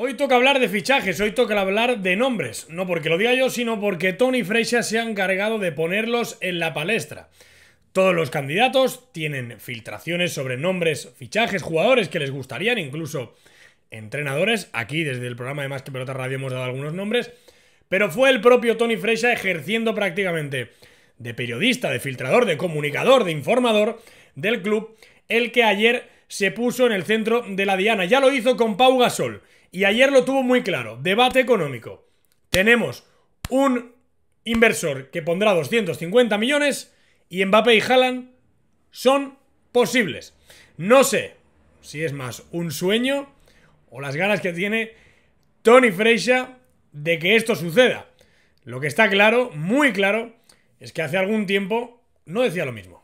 Hoy toca hablar de fichajes, hoy toca hablar de nombres. No porque lo diga yo, sino porque Tony Freixa se ha encargado de ponerlos en la palestra. Todos los candidatos tienen filtraciones sobre nombres, fichajes, jugadores que les gustarían, incluso entrenadores. Aquí, desde el programa de Más que Pelota Radio, hemos dado algunos nombres. Pero fue el propio Tony Freixa ejerciendo prácticamente de periodista, de filtrador, de comunicador, de informador del club, el que ayer se puso en el centro de la diana. Ya lo hizo con Pau Gasol y ayer lo tuvo muy claro. Debate económico. Tenemos un inversor que pondrá 250 millones y Mbappé y Haaland son posibles. No sé si es más un sueño o las ganas que tiene Tony Freixa de que esto suceda. Lo que está claro, muy claro, es que hace algún tiempo no decía lo mismo.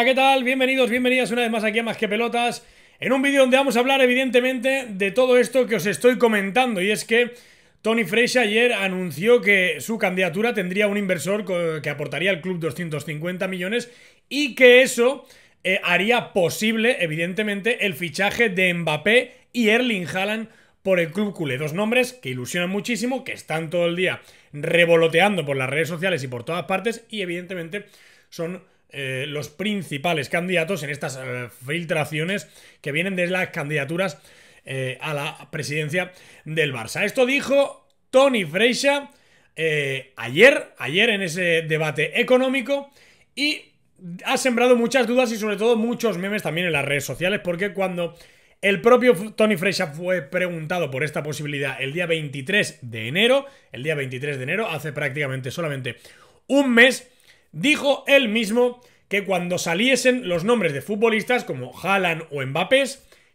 Hola, ¿qué tal? Bienvenidos, bienvenidas una vez más aquí a Más que Pelotas. En un vídeo donde vamos a hablar, evidentemente, de todo esto que os estoy comentando. Y es que Tony Fresh ayer anunció que su candidatura tendría un inversor que aportaría al club 250 millones y que eso eh, haría posible, evidentemente, el fichaje de Mbappé y Erling Haaland por el club culé. Dos nombres que ilusionan muchísimo, que están todo el día revoloteando por las redes sociales y por todas partes y, evidentemente, son eh, los principales candidatos en estas eh, filtraciones que vienen de las candidaturas eh, a la presidencia del Barça. Esto dijo Tony Freixa ayer, ayer en ese debate económico y ha sembrado muchas dudas y sobre todo muchos memes también en las redes sociales porque cuando el propio Tony Freixa fue preguntado por esta posibilidad el día 23 de enero, el día 23 de enero, hace prácticamente solamente un mes, Dijo él mismo que cuando saliesen los nombres de futbolistas como Haaland o Mbappé,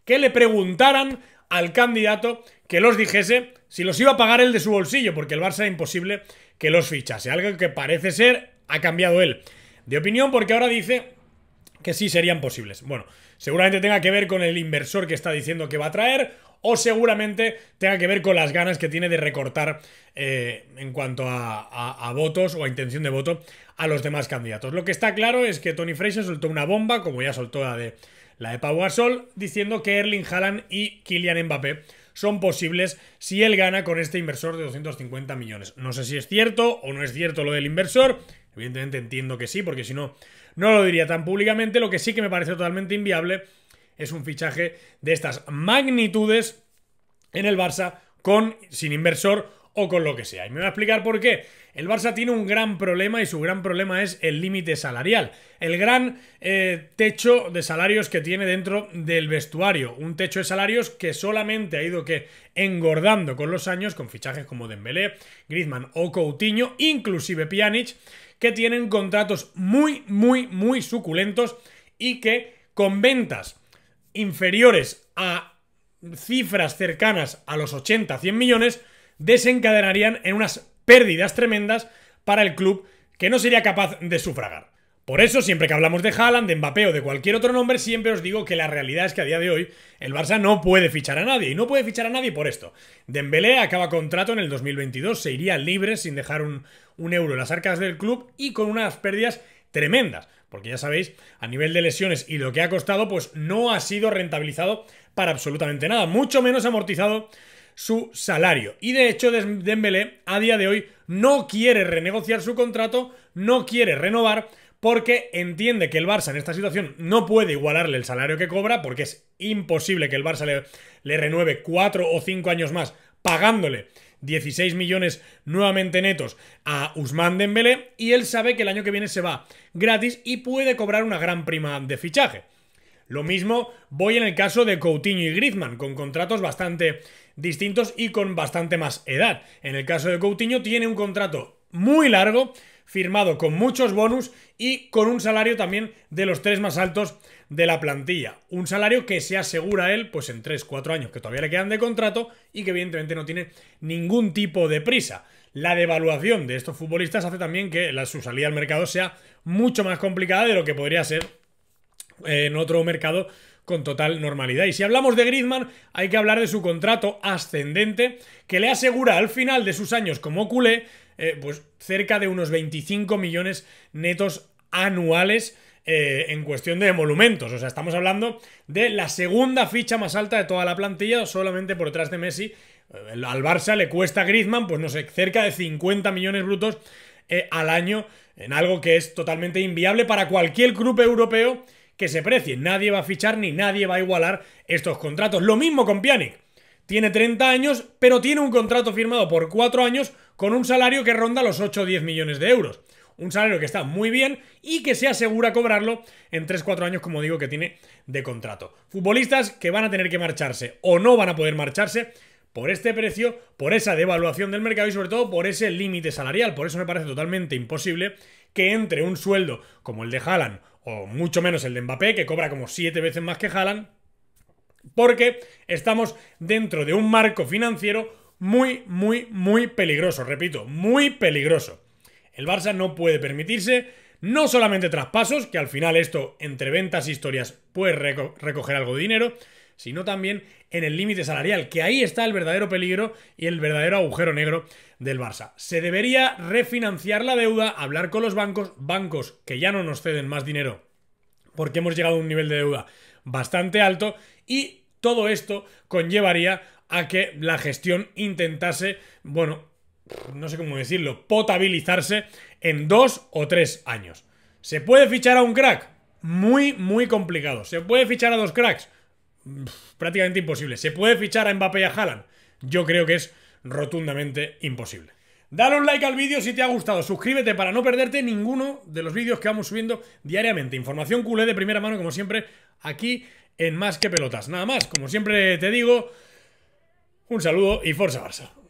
que le preguntaran al candidato que los dijese si los iba a pagar él de su bolsillo, porque el Barça era imposible que los fichase. Algo que parece ser ha cambiado él de opinión porque ahora dice que sí serían posibles. Bueno, seguramente tenga que ver con el inversor que está diciendo que va a traer o seguramente tenga que ver con las ganas que tiene de recortar eh, en cuanto a votos o a intención de voto a los demás candidatos. Lo que está claro es que Tony Fraser soltó una bomba, como ya soltó la de, la de Pau diciendo que Erling Haaland y Kylian Mbappé son posibles si él gana con este inversor de 250 millones. No sé si es cierto o no es cierto lo del inversor. Evidentemente entiendo que sí, porque si no, no lo diría tan públicamente. Lo que sí que me parece totalmente inviable es un fichaje de estas magnitudes en el Barça con sin inversor o con lo que sea. Y me voy a explicar por qué. El Barça tiene un gran problema y su gran problema es el límite salarial. El gran eh, techo de salarios que tiene dentro del vestuario. Un techo de salarios que solamente ha ido que engordando con los años con fichajes como Dembélé, Griezmann o Coutinho, inclusive Pjanic, que tienen contratos muy, muy, muy suculentos y que con ventas inferiores a cifras cercanas a los 80-100 millones desencadenarían en unas pérdidas tremendas para el club que no sería capaz de sufragar. Por eso, siempre que hablamos de Haaland, de Mbappé o de cualquier otro nombre, siempre os digo que la realidad es que a día de hoy el Barça no puede fichar a nadie. Y no puede fichar a nadie por esto. Dembélé acaba contrato en el 2022, se iría libre sin dejar un, un euro en las arcas del club y con unas pérdidas tremendas. Porque ya sabéis, a nivel de lesiones y lo que ha costado, pues no ha sido rentabilizado para absolutamente nada. Mucho menos amortizado su salario. Y de hecho, Dembélé a día de hoy no quiere renegociar su contrato, no quiere renovar porque entiende que el Barça en esta situación no puede igualarle el salario que cobra, porque es imposible que el Barça le, renueve cuatro o cinco años más pagándole 16 millones nuevamente netos a Usman Dembélé y él sabe que el año que viene se va gratis y puede cobrar una gran prima de fichaje. Lo mismo voy en el caso de Coutinho y Griezmann, con contratos bastante distintos y con bastante más edad. En el caso de Coutinho tiene un contrato muy largo, firmado con muchos bonus y con un salario también de los tres más altos de la plantilla. Un salario que se asegura él pues en 3-4 años que todavía le quedan de contrato y que evidentemente no tiene ningún tipo de prisa. La devaluación de estos futbolistas hace también que su salida al mercado sea mucho más complicada de lo que podría ser en otro mercado con total normalidad. Y si hablamos de Griezmann, hay que hablar de su contrato ascendente que le asegura al final de sus años como culé, eh, pues cerca de unos 25 millones netos anuales eh, en cuestión de emolumentos. O sea, estamos hablando de la segunda ficha más alta de toda la plantilla, solamente por detrás de Messi. Eh, al Barça le cuesta a Griezmann, pues no sé, cerca de 50 millones brutos al año, en algo que es totalmente inviable para cualquier club europeo que se precie. Nadie va a fichar ni nadie va a igualar estos contratos. Lo mismo con Pjanic. Tiene 30 años, pero tiene un contrato firmado por 4 años con un salario que ronda los 8 o 10 millones de euros. Un salario que está muy bien y que se asegura cobrarlo en 3-4 años, como digo, que tiene de contrato. Futbolistas que van a tener que marcharse o no van a poder marcharse por este precio, por esa devaluación del mercado y sobre todo por ese límite salarial. Por eso me parece totalmente imposible que entre un sueldo como el de Haaland o mucho menos el de Mbappé, que cobra como siete veces más que Haaland, porque estamos dentro de un marco financiero muy, muy, muy peligroso, repito, muy peligroso. El Barça no puede permitirse no solamente traspasos, que al final esto entre ventas e historias puede recoger algo de dinero, sino también en el límite salarial, que ahí está el verdadero peligro y el verdadero agujero negro del Barça. Se debería refinanciar la deuda, hablar con los bancos, bancos que ya no nos ceden más dinero porque hemos llegado a un nivel de deuda bastante alto y todo esto conllevaría a que la gestión intentase, bueno, no sé cómo decirlo, potabilizarse en dos o tres años. ¿Se puede fichar a un crack? Muy, muy complicado. ¿Se puede fichar a dos cracks? prácticamente imposible. ¿Se puede fichar a Mbappé y a Haaland? Yo creo que es rotundamente imposible. Dale un like al vídeo si te ha gustado, suscríbete para no perderte ninguno de los vídeos que vamos subiendo diariamente. Información culé de primera mano, como siempre, aquí en Más que Pelotas. Nada más, como siempre te digo, un saludo y Forza Barça.